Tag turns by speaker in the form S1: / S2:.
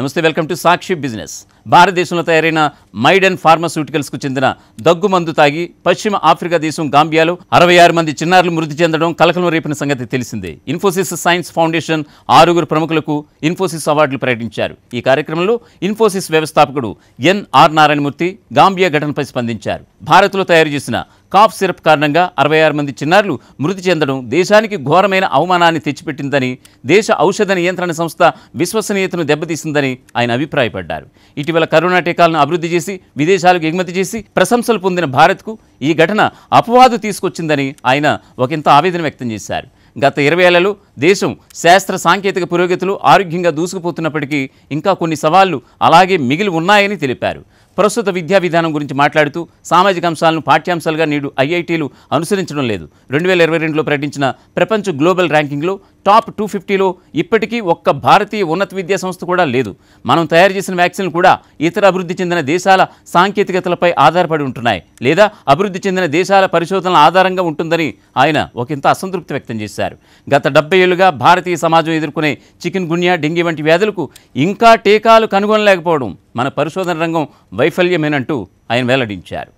S1: నమస్తే welcome to Sakshi business భారతదేశంలో తయారైన మైడెన్ కు చెందిన దగ్గు మందు తాగి పశ్చిమ ఆఫ్రికా దేశం గాంబియాలో అరవై ఆరు మంది చిన్నారులు మృతి చెందడం కలకలం రేపిన సంగతి తెలిసిందే ఇన్ఫోసిస్ సైన్స్ ఫౌండేషన్ ఆరుగురు ప్రముఖులకు ఇన్ఫోసిస్ అవార్డులు ప్రకటించారు ఈ కార్యక్రమంలో ఇన్ఫోసిస్ వ్యవస్థాపకుడు ఎన్ఆర్ నారాయణమూర్తి గాంబియా ఘటనపై స్పందించారు భారత్లో తయారు చేసిన కాఫ్ సిరప్ కారణంగా అరవై ఆరు మంది చిన్నారులు మృతి చెందడం దేశానికి ఘోరమైన అవమానాన్ని తెచ్చిపెట్టిందని దేశ ఔషధ నియంత్రణ సంస్థ విశ్వసనీయతను దెబ్బతీసిందని ఆయన అభిప్రాయపడ్డారు ఇటీవల కరోనా టీకాలను అభివృద్ధి చేసి విదేశాలకు ఎగుమతి చేసి ప్రశంసలు పొందిన భారత్కు ఈ ఘటన అపవాదు తీసుకొచ్చిందని ఆయన ఒకంత ఆవేదన వ్యక్తం చేశారు గత ఇరవై ఏళ్లలో దేశం శాస్త్ర సాంకేతిక పురోగతులు ఆరోగ్యంగా దూసుకుపోతున్నప్పటికీ ఇంకా కొన్ని సవాళ్లు అలాగే మిగిలి ఉన్నాయని తెలిపారు ప్రస్తుత విద్యా విధానం గురించి మాట్లాడుతూ సామాజిక అంశాలను పాఠ్యాంశాలుగా నేడు ఐఐటీలు అనుసరించడం లేదు రెండు వేల ఇరవై రెండులో ప్రకటించిన ప్రపంచ గ్లోబల్ ర్యాంకింగ్లో టాప్ టూ ఫిఫ్టీలో ఇప్పటికీ ఒక్క భారతీయ ఉన్నత విద్యా సంస్థ కూడా లేదు మనం తయారు చేసిన వ్యాక్సిన్లు కూడా ఇతర అభివృద్ధి చెందిన దేశాల సాంకేతికతలపై ఆధారపడి ఉంటున్నాయి లేదా అభివృద్ధి చెందిన దేశాల పరిశోధనల ఆధారంగా ఉంటుందని ఆయన ఒకంత అసంతృప్తి వ్యక్తం చేశారు గత డెబ్బై ఏళ్లుగా భారతీయ సమాజం ఎదుర్కొనే చికెన్ గున్యా డెంగీ వంటి వ్యాధులకు ఇంకా టీకాలు కనుగొనలేకపోవడం మన పరిశోధన రంగం వైఫల్యమేనంటూ ఆయన వెల్లడించారు